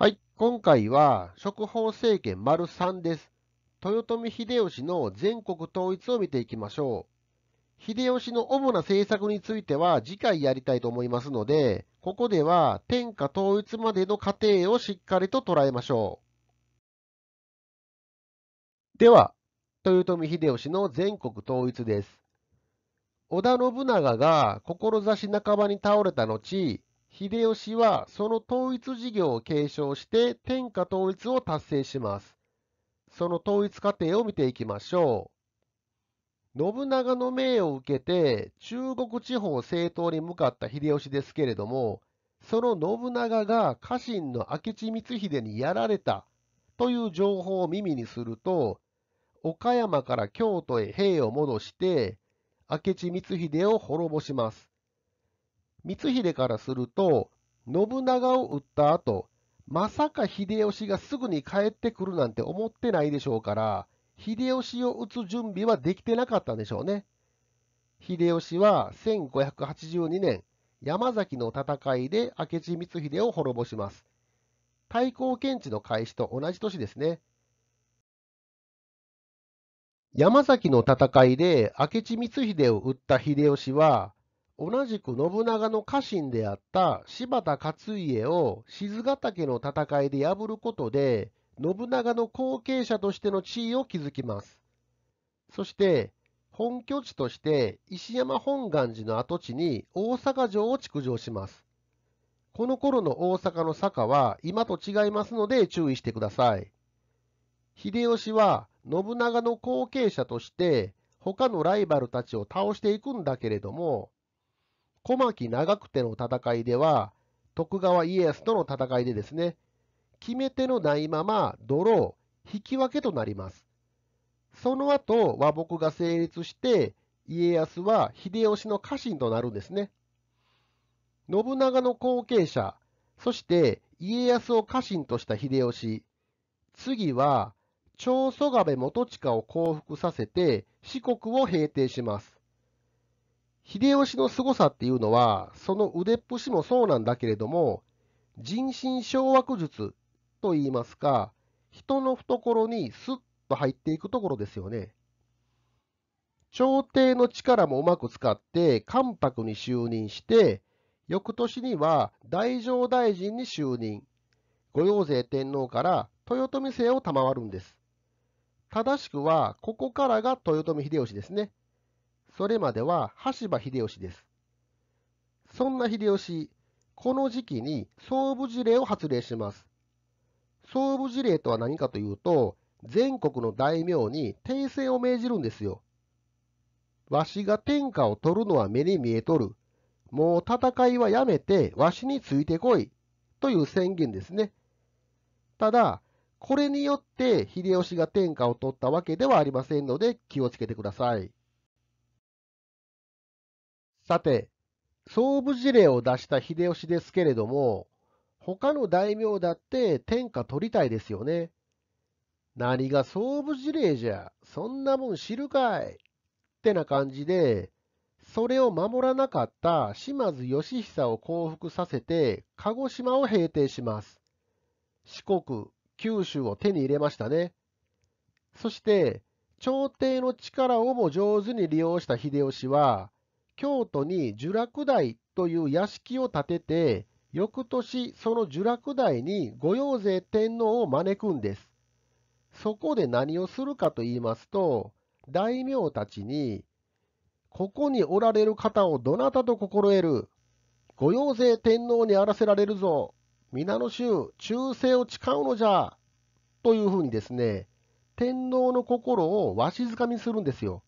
はい、今回は食法政権丸3です。豊臣秀吉の全国統一を見ていきましょう。秀吉の主な政策については次回やりたいと思いますので、ここでは天下統一までの過程をしっかりと捉えましょう。では、豊臣秀吉の全国統一です。織田信長が志半ばに倒れた後、秀吉はその統一事業を継承して天下統一を達成します。その統一過程を見ていきましょう。信長の命を受けて中国地方政党に向かった秀吉ですけれども、その信長が家臣の明智光秀にやられたという情報を耳にすると、岡山から京都へ兵を戻して、明智光秀を滅ぼします。光秀からすると、信長を撃った後、まさか秀吉がすぐに帰ってくるなんて思ってないでしょうから、秀吉を撃つ準備はできてなかったんでしょうね。秀吉は1582年、山崎の戦いで明智光秀を滅ぼします。対抗検地の開始と同じ年ですね。山崎の戦いで明智光秀を撃った秀吉は、同じく信長の家臣であった柴田勝家を静ヶ岳の戦いで破ることで、信長の後継者としての地位を築きます。そして、本拠地として石山本願寺の跡地に大阪城を築城します。この頃の大阪の坂は今と違いますので注意してください。秀吉は信長の後継者として他のライバルたちを倒していくんだけれども、小牧長久手の戦いでは、徳川家康との戦いでですね、決め手のないままドロー、引き分けとなります。その後、和睦が成立して、家康は秀吉の家臣となるんですね。信長の後継者、そして家康を家臣とした秀吉。次は、長宗我部元親を降伏させて四国を平定します。秀吉の凄さっていうのは、その腕っぷしもそうなんだけれども、人心掌握術と言いますか、人の懐にスッと入っていくところですよね。朝廷の力もうまく使って、関白に就任して、翌年には大乗大臣に就任。御用税天皇から豊臣姓を賜るんです。正しくは、ここからが豊臣秀吉ですね。それまでは羽柴秀吉です。そんな秀吉、この時期に総武事例を発令します。総武事例とは何かというと、全国の大名に訂正を命じるんですよ。わしが天下を取るのは目に見えとる。もう戦いはやめて、わしについてこい。という宣言ですね。ただ、これによって秀吉が天下を取ったわけではありませんので気をつけてください。さて、総武事例を出した秀吉ですけれども、他の大名だって天下取りたいですよね。何が総武事例じゃ、そんなもん知るかい。ってな感じで、それを守らなかった島津義久を降伏させて、鹿児島を平定します。四国、九州を手に入れましたね。そして、朝廷の力をも上手に利用した秀吉は、京都に聚楽台という屋敷を建てて、翌年その聚楽台に御用勢天皇を招くんです。そこで何をするかと言いますと、大名たちに、ここにおられる方をどなたと心得る御用勢天皇にあらせられるぞ皆の衆、忠誠を誓うのじゃというふうにですね、天皇の心をわしづかみするんですよ。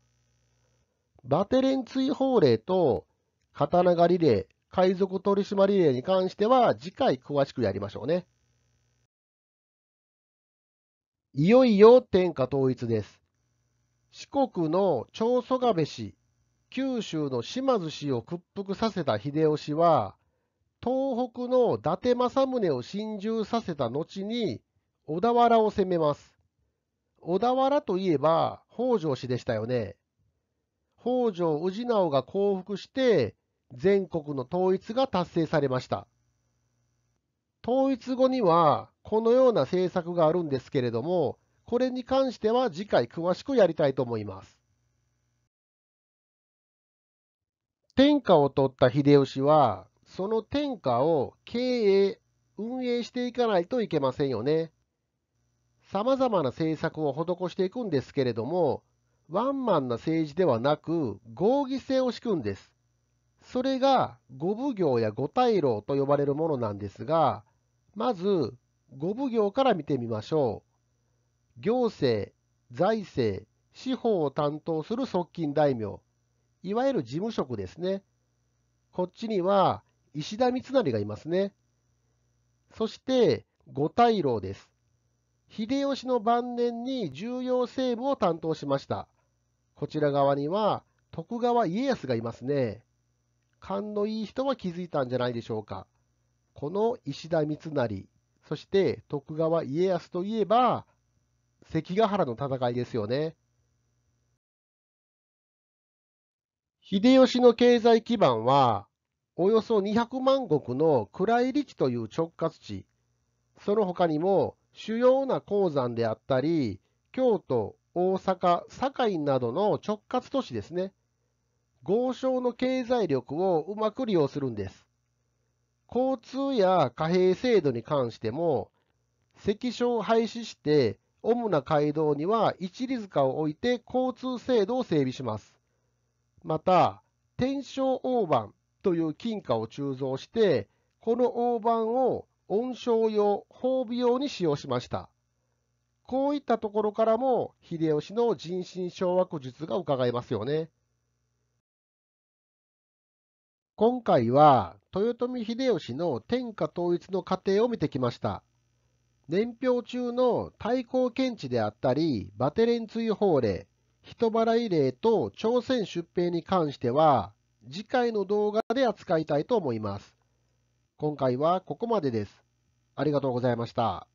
バテレン追放令と刀狩り令、海賊取締令に関しては次回詳しくやりましょうね。いよいよ天下統一です。四国の長蘇我部氏、九州の島津氏を屈服させた秀吉は、東北の伊達政宗を侵入させた後に小田原を攻めます。小田原といえば北条氏でしたよね。北条氏直が降伏して、全国の統一が達成されました。統一後には、このような政策があるんですけれども、これに関しては次回詳しくやりたいと思います。天下を取った秀吉は、その天下を経営、運営していかないといけませんよね。様々な政策を施していくんですけれども、ワンマンな政治ではなく合議制を敷くんです。それが五奉行や五大老と呼ばれるものなんですが、まず五奉行から見てみましょう。行政、財政、司法を担当する側近大名、いわゆる事務職ですね。こっちには石田三成がいますね。そして五大老です。秀吉の晩年に重要政務を担当しました。こちら側には徳川家康がいますね。勘のいい人は気づいたんじゃないでしょうか。この石田三成、そして徳川家康といえば、関ヶ原の戦いですよね。秀吉の経済基盤は、およそ200万石の暗い力という直轄地、その他にも主要な鉱山であったり、京都、大阪、堺などの直轄都市ですね。豪商の経済力をうまく利用するんです。交通や貨幣制度に関しても、関所を廃止して、主な街道には一里塚を置いて交通制度を整備します。また、天正大判という金貨を鋳造して、この大判を温床用、褒美用に使用しました。こういったところからも、秀吉の人心掌握術が伺えますよね。今回は、豊臣秀吉の天下統一の過程を見てきました。年表中の対抗検知であったり、バテレン追放令、人払い令と朝鮮出兵に関しては、次回の動画で扱いたいと思います。今回はここまでです。ありがとうございました。